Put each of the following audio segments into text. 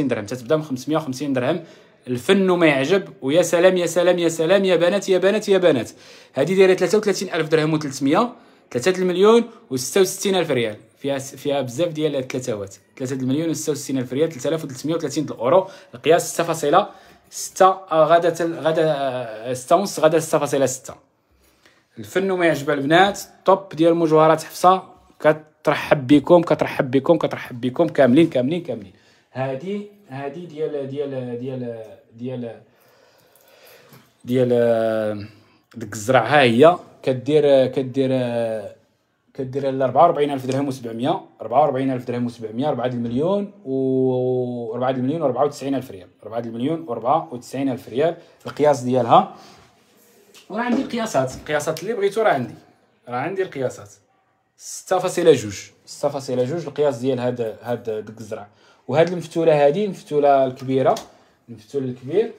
50 درهم تتبدا من 550 درهم الفن وما يعجب ويا سلام يا سلام يا سلام يا بنات يا بنات يا بنات هذه دايره 33 الف درهم و300 3 المليون و66 الف ريال فيها فيها بزاف ديال الثلاثات 3 المليون و66 الف ريال 3330 الاورو القياس 6.6 غدا غدا 6 ونص غدا 6.6 الفن وما يعجب البنات طوب ديال المجوهرات حفصه كترحب بكم كترحب بكم كترحب بكم كاملين كاملين كاملين هادي هادي ديال ديال ديال ديال ديال ديك الزرع ها هي كدير كدير كدير ل 44000 درهم و700 44000 درهم و700 4 المليون و 4 المليون و 94000 ريال 4 المليون و 94000 ريال القياس ديالها وراه عندي القياسات القياسات اللي بغيتو راه عندي راه عندي القياسات 6.2 الصفاصيله جوج القياس ديال هاد هاد ديك الزرع وهاد المفتوله هادي المفتوله الكبيره المفتول الكبير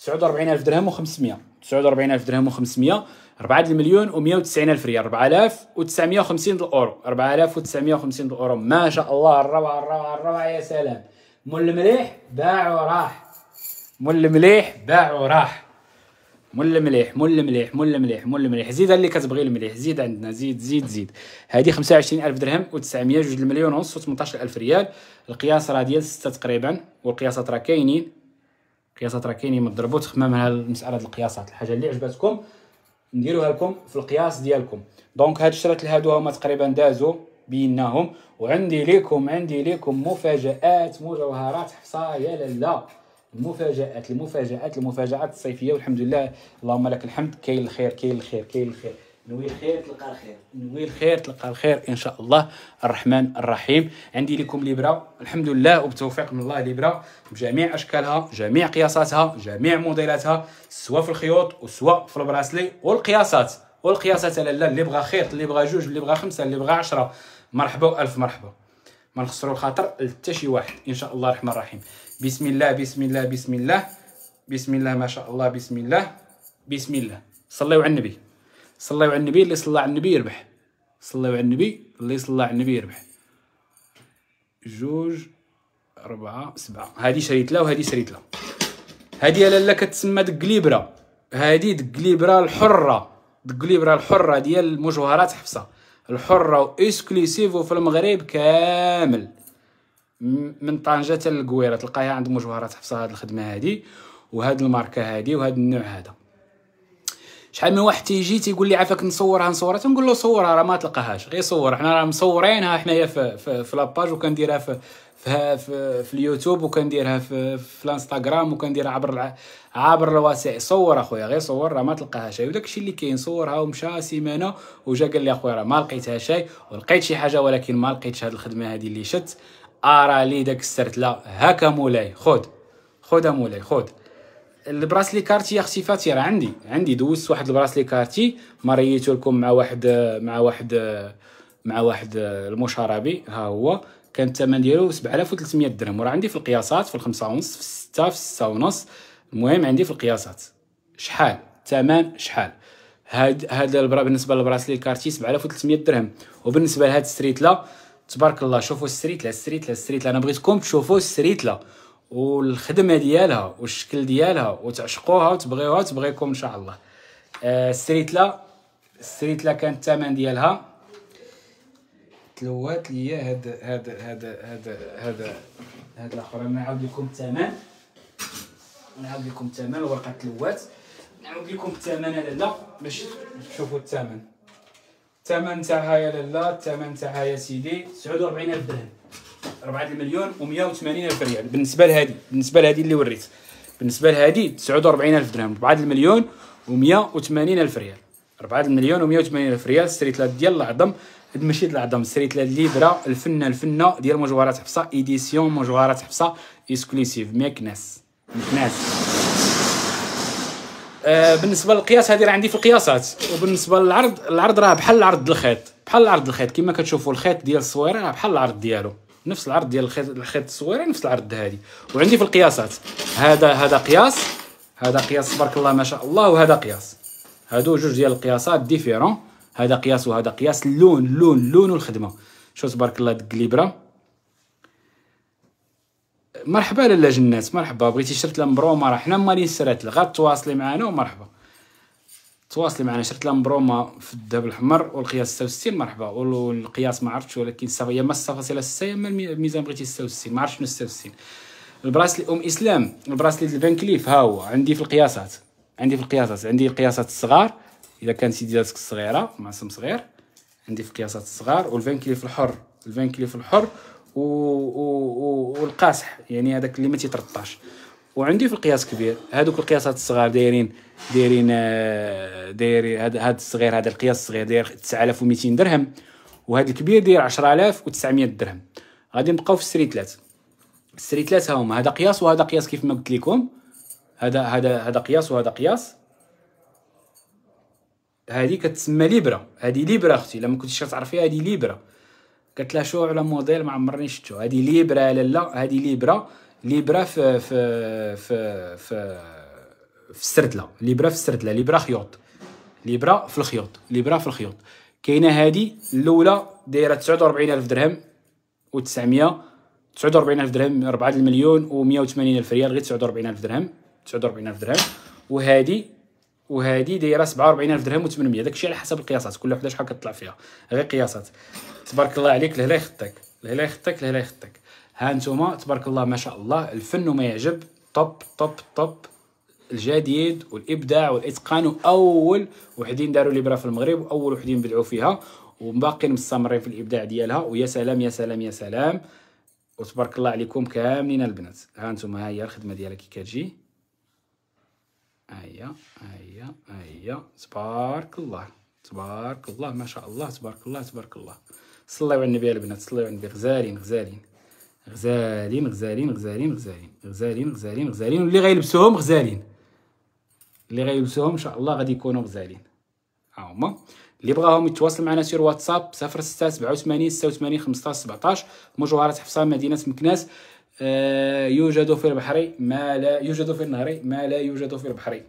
49000 درهم و500 49000 درهم و500 4 المليون و190 الف ريال 4950 الاورو 4950 الاورو ما شاء الله الروعه الروعه الروعه يا سلام مول المليح باع وراح مول المليح باع وراح مول مليح مول مليح مول مليح مول مليح زيد اللي كتبغي المليح زيد عندنا زيد زيد زيد وعشرين 25000 درهم و900 جوج المليون ونص و18000 ريال القياس راه ديال 6 تقريبا والقياسات راه كاينين القياسات راه كاينين مضربو تضربوا تخمم على المساله ديال القياسات الحاجه اللي عجبتكم نديروها لكم في القياس ديالكم دونك هاد الشرات هادو هما تقريبا دازو بيناهم وعندي ليكم عندي ليكم مفاجات مجوهرات حصايه لا المفاجات المفاجات المفاجات الصيفيه والحمد لله اللهم لك الحمد كاين الخير كاين الخير كاين الخير نوي الخير تلقى الخير نوي الخير تلقى الخير ان شاء الله الرحمن الرحيم عندي لكم ليبرا الحمد لله وبتوفيق من الله ليبرا بجميع اشكالها جميع قياساتها جميع موديلاتها سواء في الخيوط وسواء في البراسلي والقياسات والقياسات لا اللي بغى خيط اللي بغى جوج اللي بغى خمسه اللي بغى عشرة مرحبا والف مرحبا ما نخسروا الخاطر حتى شي واحد ان شاء الله الرحمن الرحيم بسم الله بسم الله بسم الله بسم الله ما شاء الله بسم الله بسم الله صلوا على النبي صلوا على النبي اللي صلى على النبي يربح صلوا على النبي اللي صلى على النبي يربح جوج ربعة سبعة هادي شريت لها وهادي شريت لها هادي يا لالا كتسمى دكليبرة هادي دكليبرة الحرة دكليبرة الحرة ديال مجوهرات حفصة الحرة و اكسكلوسيف في المغرب كامل من طنجه حتى للقويره تلقاها عند مجوهرات حفصه هاد الخدمه هادي وهاد الماركه هادي وهاد النوع هذا شحال من واحد تيجي تيقول لي عافاك نصورها نصورها تنقول له صورها راه ما تلقاهاش غير صور حنا راه مصورينها حنايا في في, في لاباج وكنديرها في في, في في اليوتيوب وكنديرها في في الانستغرام وكنديرها عبر عبر الوسائل صور اخويا غير صور راه ما تلقاهاش داكشي اللي كاين صورها ومشى سيمانه وجا قال لي اخويا راه ما لقيتها شي ولقيت شي حاجه ولكن ما لقيتش هاد الخدمه هذه اللي شت ارى لي داك السرتله هاكا مولاي خود خود مولاي خود البراسلي كارتي اختي فاتي راه عندي عندي دوزت واحد البراسلي كارتي مريتو لكم مع واحد مع واحد مع واحد المشاربي ها هو كان الثمن ديالو 7300 درهم وراه عندي في القياسات في الخمسة ونص في الستة في الستة ونص المهم عندي في القياسات شحال الثمن شحال هاد هاد بالنسبه للبراسلي كارتي 7300 درهم وبالنسبه لهاد السريتله تبارك الله شوفوا السريتله السريتله السريتله انا بغيتكم تشوفوا السريتله والخدمه ديالها والشكل ديالها وتعشقوها وتبغيوها وتبغيكم ان شاء الله آه، لا السريتله لا كان الثمن ديالها تلوات ليا هاد هاد هاد هاد هاد هاد الاخر انا نعاود لكم الثمن نعاود لكم الثمن ورقه تلوات نعاود لكم الثمن لا باش تشوفوا الثمن ثمن تاعها يا لاله الثمن تاعها يا سيدي 49000 درهم 4 مليون و180 الف ريال بالنسبه لهادي بالنسبه لهادي اللي وريت بالنسبه لهادي 49000 درهم 4 مليون و180 الف ريال 4 مليون و180 الف ريال لاد ديال العظم ماشي ديال العظم ستريت لاد ليبرا الفنه الفنه ديال مجوهرات حفصه ايديسيون مجوهرات حفصه اكسكلوسيف مكناس مكناس آه، بالنسبه للقياس هذه راه عندي في القياسات وبالنسبه للعرض العرض راه بحال العرض الخيط بحال العرض الخيط كما كتشوفوا الخيط ديال الصويره راه بحال العرض ديالو نفس العرض ديال الخيط الخيط الصويره نفس العرض هذه وعندي في القياسات هذا هذا قياس هذا قياس تبارك الله ما شاء الله وهذا قياس هادو جوج ديال القياسات ديفيرون هذا قياس وهذا قياس اللون اللون اللون والخدمه شوف تبارك الله ديك الليبره مرحبا لاله جنات مرحبا بغيتي شرت لامبروما راه حنا مالين سراتل غير تواصلي معنا ومرحبا تواصلي معنا شرت لامبروما في الذهب الاحمر والقياس 66 مرحبا والقياس ما عرفتش ولكن يا ما 6.6 يا ما الميزان بغيتي 66 ما عرفتش شنو 66 البراسلي ام اسلام البراسلي ديال فان كليف ها هو عندي في القياسات عندي في القياسات عندي القياسات الصغار اذا كان سيدي ديالتك صغيره معصم صغير عندي في القياسات الصغار والفان كليف الحر الفان كليف الحر و... و... والقاسح يعني هذاك اللي ما تيترطاش وعندي في القياس كبير هذوك القياسات الصغار دايرين دايرين آه، داير هذا الصغير هذا القياس الصغير داير 9200 درهم وهذا الكبير داير 10900 درهم غادي نبقاو في السري ثلاث السري هما هذا قياس وهذا قياس كيف ما قلت لكم هذا هذا هذا قياس وهذا قياس هذه كتسمى ليبرا هذه ليبرا اختي لما كنتيش كتعرفيها هذه ليبرا قالت لها شو على موديل ما عمرني شفتو هادي ليبرا لا لا هادي ليبرا ليبرا في في في في في السردله ليبرا في السردله ليبرا خيوط ليبرا في الخيوط ليبرا في الخيوط كاينه هادي الاولى دايره 49000 درهم و900 49000 درهم 4 المليون و 180 الف ريال غير 49000 درهم 49000 درهم وهادي وهذه دايره 47000 درهم و800 داكشي على حسب القياسات كل وحده شحال كطلع فيها غير قياسات تبارك الله عليك لهلا يخطك لهلا يخطك لهلا يخطك ها انتم تبارك الله ما شاء الله الفن وما يعجب طب طب طب الجديد والابداع والاتقان واول وحدين داروا ليبرا في المغرب واول وحدين بدعوا فيها وباقيين مستمرين في الابداع ديالها ويا سلام يا سلام يا سلام وتبارك الله عليكم كاملين البنات ها انتم ها هي الخدمه ديالك كي كتجي هيا هيا هيا تبارك الله تبارك الله ما شاء الله تبارك الله تبارك الله صليو على النبي البنات صليو على النبي غزالين غزالين غزالين غزالين غزالين غزالين غزالين غزالين غزالين واللي غيلبسوهم غزالين اللي غيلبسوهم ان شاء الله غادي يكونوا غزالين ها هما اللي بغاهم يتواصل معنا سير واتساب 06 87 86 15 17 مجوهرات حفصه مدينه مكناس آه، يوجد في البحر ما لا يوجد في النهر ما لا يوجد في البحر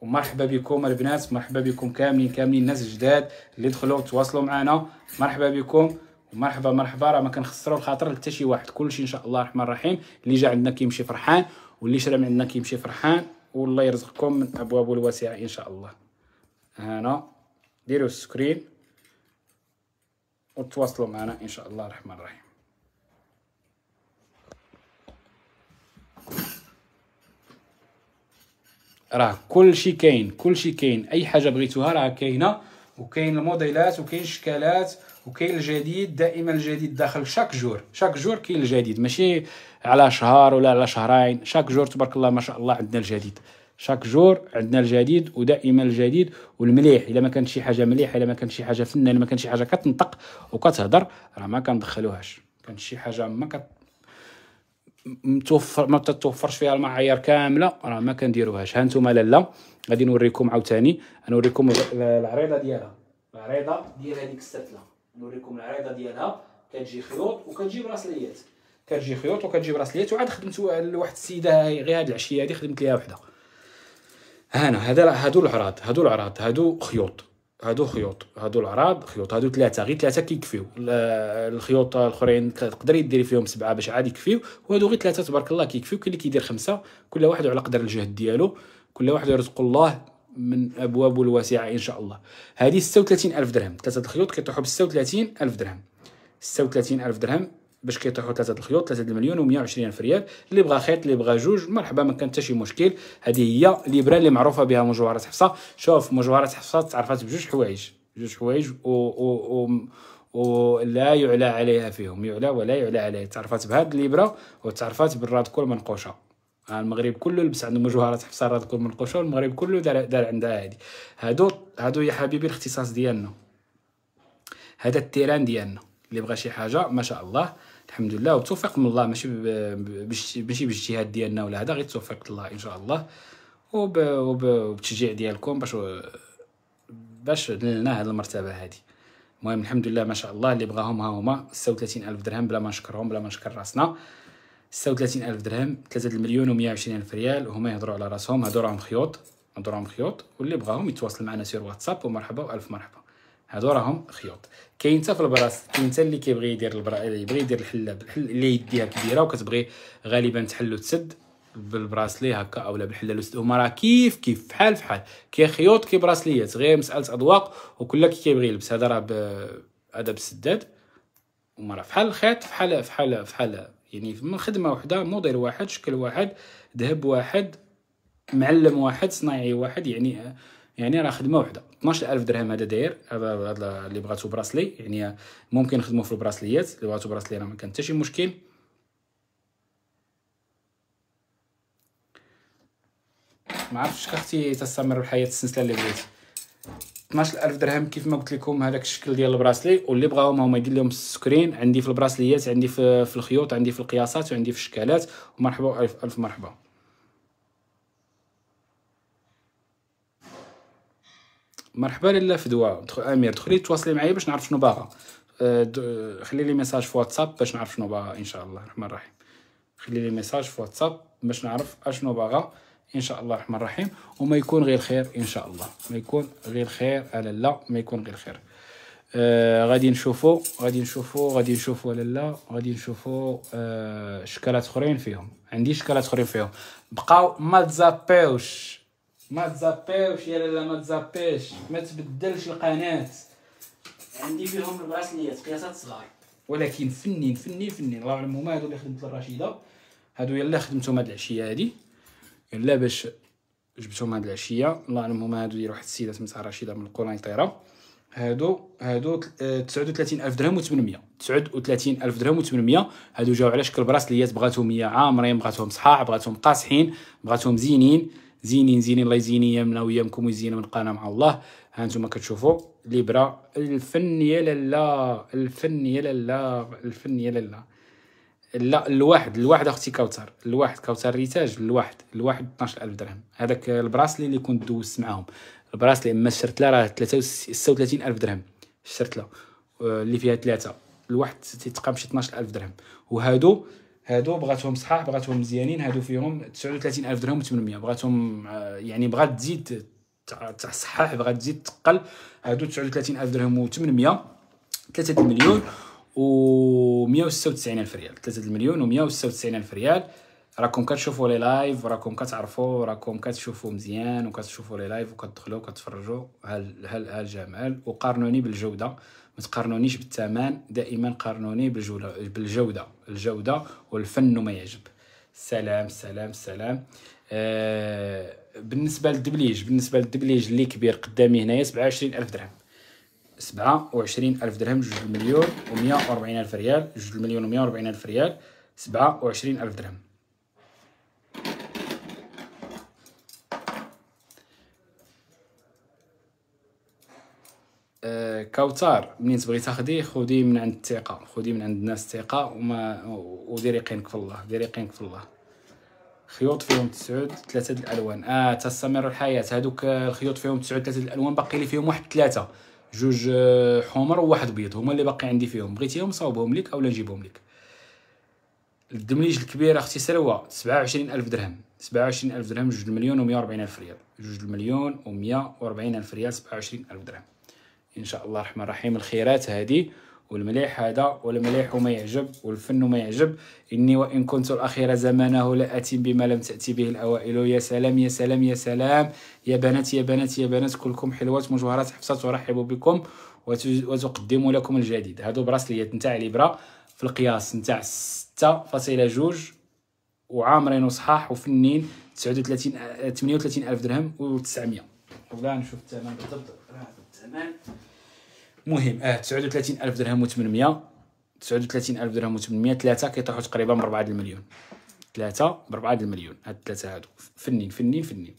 ومرحبا بكم البنات مرحبا بكم كاملين كاملين الناس الجداد اللي دخلوا تواصلوا معنا مرحبا بكم مرحبا مرحبا راه ما كنخسروا الخاطر حتى شي واحد كلشي ان شاء الله الرحمن الرحيم اللي جا عندنا كيمشي فرحان واللي شرا من عندنا كيمشي فرحان والله يرزقكم من ابوابه الواسعه ان شاء الله هنا ديروا السكرين وتواصلوا معنا ان شاء الله الرحمن الرحيم راه كل شيء كاين كل شيء كاين اي حاجه بغيتوها راه كاينه وكاين الموديلات وكاين الشكالات وكاين الجديد دائما الجديد داخل شاك جور شاك جور كاين الجديد ماشي على شهر ولا على شهرين شاك جور تبارك الله ما شاء الله عندنا الجديد شاك جور عندنا الجديد ودائما الجديد والمليح الا ما كانت شي حاجه مليحه الا ما كانت شي حاجه فنه الا ما كانت شي حاجه كتنطق وكتهضر راه ما كندخلوهاش كانت شي حاجه ما كت متوفر ما تتوفرش فيها المعايير كامله راه ما كنديروهاش ها انتم لالا غادي نوريكم عاوتاني نوريكم العريضه ديالها العريضه ديال هذيك الستله نوريكم العريضه ديالها كتجي خيوط وكتجي براسليات كتجي خيوط وكتجي براسليات وعاد خدمت لواحد السيده غير هاد العشيه هذه خدمت ليها وحده هنا هذا هادو العراض هادو العراض هادو خيوط هادو خيوط هادو الاعراض خيوط هادو ثلاثه غير ثلاثه كيكفيو الخيوط الاخرين تقدري ديري فيهم سبعه باش عاد يكفيو وهادو غير ثلاثه تبارك الله كيكفيو كاين اللي كيدير خمسه كل واحد على قدر الجهد ديالو كل واحد يرزق الله من ابوابه الواسعه ان شاء الله هذه 36000 درهم ثلاثه الخيوط كيطيحوا ب 36000 درهم 36000 درهم باش كيطيحوا ثلاثه الخيوط ثلاثه المليون و120 الف ريال اللي بغى خيط اللي بغى جوج مرحبا ما كان حتى شي مشكل هذه هي ليبرا اللي معروفه بها مجوهرات حفصه شوف مجوهرات حفصه تعرفات بجوج حوايج جوج حوايج و, و, و ولا يعلى عليها فيهم يعلى ولا يعلى عليها تعرفات بهاد الليبره وتعرفات كل منقوشه يعني المغرب كله لبس عنده مجوهرات حفصه الرادكول منقوشه والمغرب كله دار, دار عندها هادي هادو هادو يا حبيبي الاختصاص ديالنا هذا التيران ديالنا اللي بغى شي حاجه ما شاء الله الحمد لله والتوفيق من الله ماشي ماشي بالاجتهاد ديالنا ولا هذا غير توفيق الله ان شاء الله وبالتشجيع ديالكم باش باش نلنا هاد المرتبه هذه المهم الحمد لله ما شاء الله اللي بغاهم ها هما 36 الف درهم بلا ما نشكرهم بلا ما نشكر راسنا 36 الف درهم 3 المليون و120 الف ريال وهما يهضروا على راسهم هادو راهم خيوط هادو راهم خيوط واللي بغاهم يتواصل معنا سير واتساب ومرحبا والف مرحبا هادو راهم خيوط كاين في البراس كاين حتى اللي كيبغي يدير البرا يبغي يدير الحله بالحل اللي يديها كبيره وكتبغي غالبا تحلو تسد بالبراسلي هكا اولا بالحله لوسد هما راه كيف كيف فحال فحال كاين خيوط كي براسليات غير مساله اذواق وكل كي كيبغي يلبس هذا راه هذا بسداد هما راه فحال الخيط فحال فحال فحال يعني من خدمه وحده موديل واحد شكل واحد ذهب واحد معلم واحد صنايعي واحد يعني يعني راه خدمه وحده 12000 درهم هذا داير هذا اللي بغاتو براسلي يعني ممكن نخدمو في البراسليات اللي بغاتو براسلي راه ما كان حتى شي مشكل ما عرفتش اختي تستمر بحياه السلسله اللي بغيت 12000 درهم كيف ما قلت لكم هذاك الشكل ديال البراسلي واللي بغاهم هما يدير لهم السكرين عندي في البراسليات عندي في, في الخيوط عندي في القياسات وعندي في الشكالات ومرحبا الف, ألف مرحبا مرحبا لاله فدوى دخل امير دخلي تواصلي معايا باش نعرف شنو باغا أه، خلي لي ميساج في واتساب باش نعرف شنو باغا ان شاء الله الرحمن الرحيم خلي لي ميساج في واتساب باش نعرف اشنو باغا ان شاء الله الرحمن الرحيم وما يكون غير خير ان شاء الله ما يكون غير خير على لا ما يكون غير خير آه غادي نشوفو غادي نشوفو غادي نشوفو لا غادي نشوفو آه شكلات اخرين فيهم عندي شكلات اخرين فيهم بقاو ما تزابيوش ما تزابيوش يا لالا ما تزابيش ما تبدلش القناه عندي فيهم ربع سنيات قياسات صغار ولكن فنين فنين فنين الله اعلم هادو اللي خدمت للرشيده هادو يلا خدمتهم هاد العشيه هادي يلا باش جبتهم هاد العشيه الله اعلم هما هادو ديال واحد السيده سميتها رشيده من القرنيطره هادو هادو 39 آه، الف درهم و800 39 الف درهم و800 هادو جاو على شكل براسليات بغاتهم هي عامرين بغاتهم صحاح بغاتهم قاصحين بغاتهم زينين زينين زينين الله يزيني يمنا ويامكم ويزينا من قناه مع الله ها انتم كتشوفوا ليبرا الفن يا لالا الفن يا لالا الفن يا لالا لا الواحد الواحد اختي كوثر الواحد كوثر ريتاج الواحد الواحد 12000 درهم هذاك البراسلي اللي كنت دوزت معاهم البراسلي اما شرت له راه 36000 درهم شرت له آه، اللي فيها ثلاثه الواحد تيتقام شي 12000 درهم وهادو هادو بغاتهم صحاح بغاتهم مزيانين هادو فيهم 39000 درهم 800 بغاتهم آه، يعني بغات تزيد تصحح بغات تزيد تقل هادو 39000 درهم و800 3 المليون و 196 الف ريال 3 المليون و 196 الف ريال راكم كتشوفوا لي لايف راكم كتعرفوا راكم كتشوفوا مزيان وكتشوفوا لي لايف وكتدخلوا وكتفرجوا هل هل هل جمال وقارنوني بالجوده ما تقارنونيش بالثمن دائما قارنوني بالجوده بالجوده الجوده والفن ما يجب سلام سلام سلام آه، بالنسبه للدبليج بالنسبه للدبليج اللي كبير قدامي هنايا 27 الف درهم 27 الف درهم جوج مليون و140 الف ريال جوج مليون و140 الف ريال 27 الف درهم آه كوثر منين تبغي تاخدي خدي من عند الثقه خدي من عند الناس الثقه وما وديري يقينك في الله ديري يقينك في الله خيوط فيهم تسعود ثلاثه الالوان اه تستمر الحياه هادوك آه، الخيوط فيهم تسعود ثلاثه الالوان باقي لي فيهم واحد ثلاثه جوج آه، حمر وواحد بيض هما اللي باقي عندي فيهم بغيتيهم صاوبهم لك اولا نجيبهم لك الدمليج الكبير اختي سلوى سبعة وعشرين ألف درهم سبعة وعشرين ألف درهم جوج مليون ومية وربعين ألف ريال جوج مليون ومية وربعين ألف ريال سبعة وعشرين ألف درهم ان شاء الله الرحمن الرحيم الخيرات هذه والمليح هذا والمليح ما يعجب والفن ما يعجب اني وان كنت الاخير زمانه لاتي بما لم تاتي به الاوائل يا سلام يا سلام يا سلام يا بنات يا بنات يا بنات كلكم حلوات مجوهرات حفصه ترحب بكم وتقدم لكم الجديد هادو براسليات نتاع الابره في القياس نتاع 6.2 وعامرين وصحاح وفنين 39 38000 آه، درهم و900 والله نشوف الثمن بالضبط راه الثمن المهم اه 39000 درهم و800 39000 درهم و800 ثلاثه كيطيحوا تقريبا ب 4 المليون ثلاثه ب 4 المليون هاد الثلاثه هادو فنين فنين فنين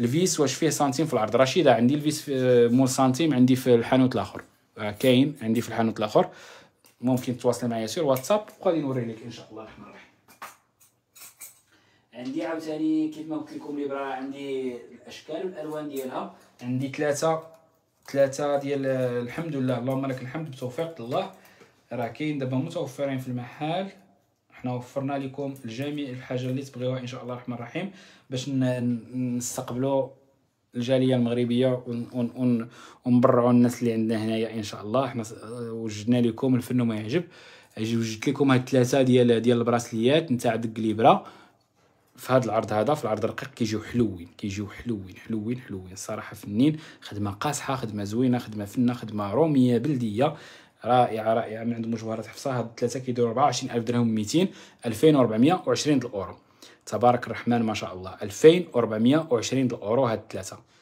الفيس واش فيه سنتيم في العرض رشيده عندي الفيس في مول سنتيم عندي في الحانوت الاخر آه، كاين عندي في الحانوت الاخر ممكن تواصل معايا سير واتساب وغادي نوري لك ان شاء الله الرحمن الرحيم عندي عاوتاني كيف ما قلت لكم ليبرا عندي الاشكال والالوان ديالها عندي ثلاثه ثلاثه ديال الحمد لله اللهم لك الحمد بتوفيق الله راه كاين دابا متوفرين في المحل حنا وفرنا لكم الجميع الحاجه اللي تبغيوها ان شاء الله الرحمن الرحيم باش نستقبلوا الجاليه المغربيه ونبرعوا الناس اللي عندنا هنايا ان شاء الله حنا وجدنا لكم الفن وما يعجب وجدت لكم هاد الثلاثه ديال ديال البراسليات نتاع دق ليبره في هذا العرض هذا في العرض الرقيق كيجيو حلوين كيجيو حلوين حلوين حلوين صراحه فنين خدمه قاصحه خدمه زوينه خدمه فنه خدمه روميه بلديه رائعه رائعه من عند مجوهرات حفصه هاد الثلاثه كيديروا 24000 درهم 200 2420 الاورو تبارك الرحمن ما شاء الله 2420 الاورو هاد الثلاثه